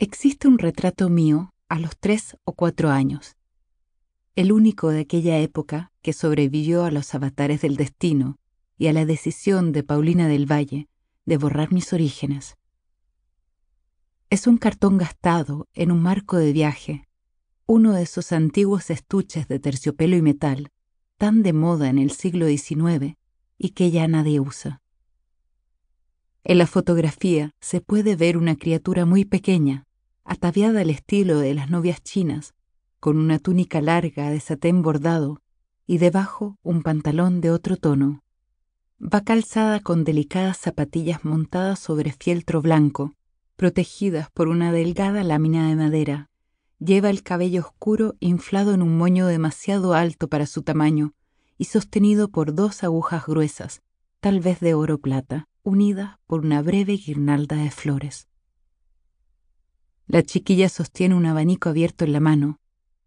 Existe un retrato mío a los tres o cuatro años, el único de aquella época que sobrevivió a los avatares del destino y a la decisión de Paulina del Valle de borrar mis orígenes. Es un cartón gastado en un marco de viaje, uno de esos antiguos estuches de terciopelo y metal, tan de moda en el siglo XIX y que ya nadie usa. En la fotografía se puede ver una criatura muy pequeña, ataviada al estilo de las novias chinas, con una túnica larga de satén bordado y debajo un pantalón de otro tono. Va calzada con delicadas zapatillas montadas sobre fieltro blanco, protegidas por una delgada lámina de madera. Lleva el cabello oscuro inflado en un moño demasiado alto para su tamaño y sostenido por dos agujas gruesas, tal vez de oro plata, unidas por una breve guirnalda de flores. La chiquilla sostiene un abanico abierto en la mano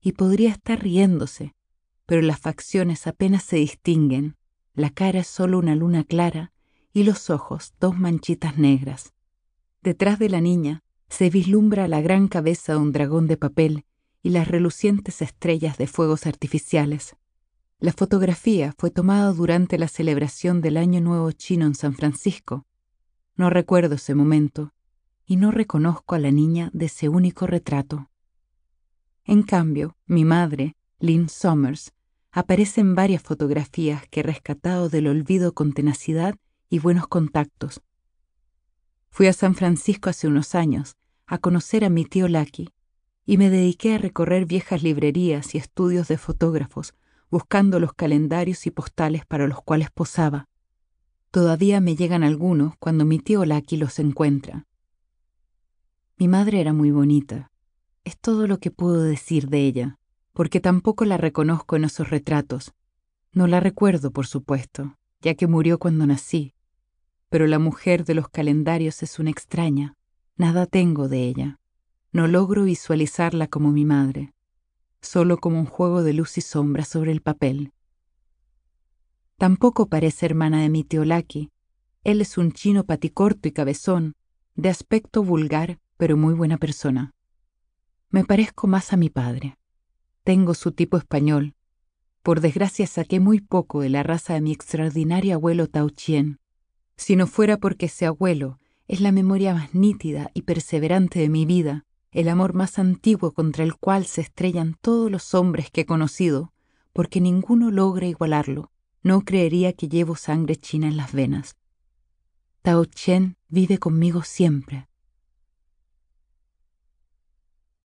y podría estar riéndose, pero las facciones apenas se distinguen. La cara es solo una luna clara y los ojos dos manchitas negras. Detrás de la niña se vislumbra la gran cabeza de un dragón de papel y las relucientes estrellas de fuegos artificiales. La fotografía fue tomada durante la celebración del Año Nuevo Chino en San Francisco. No recuerdo ese momento, y no reconozco a la niña de ese único retrato. En cambio, mi madre, Lynn Summers, aparece en varias fotografías que he rescatado del olvido con tenacidad y buenos contactos. Fui a San Francisco hace unos años a conocer a mi tío Lucky y me dediqué a recorrer viejas librerías y estudios de fotógrafos buscando los calendarios y postales para los cuales posaba. Todavía me llegan algunos cuando mi tío Lucky los encuentra. Mi madre era muy bonita. Es todo lo que puedo decir de ella, porque tampoco la reconozco en esos retratos. No la recuerdo, por supuesto, ya que murió cuando nací. Pero la mujer de los calendarios es una extraña. Nada tengo de ella. No logro visualizarla como mi madre, solo como un juego de luz y sombra sobre el papel. Tampoco parece hermana de mi tío Laki. Él es un chino paticorto y cabezón, de aspecto vulgar pero muy buena persona. Me parezco más a mi padre. Tengo su tipo español. Por desgracia saqué muy poco de la raza de mi extraordinario abuelo Tao Chien. Si no fuera porque ese abuelo es la memoria más nítida y perseverante de mi vida, el amor más antiguo contra el cual se estrellan todos los hombres que he conocido, porque ninguno logra igualarlo, no creería que llevo sangre china en las venas. Tao Chen vive conmigo siempre,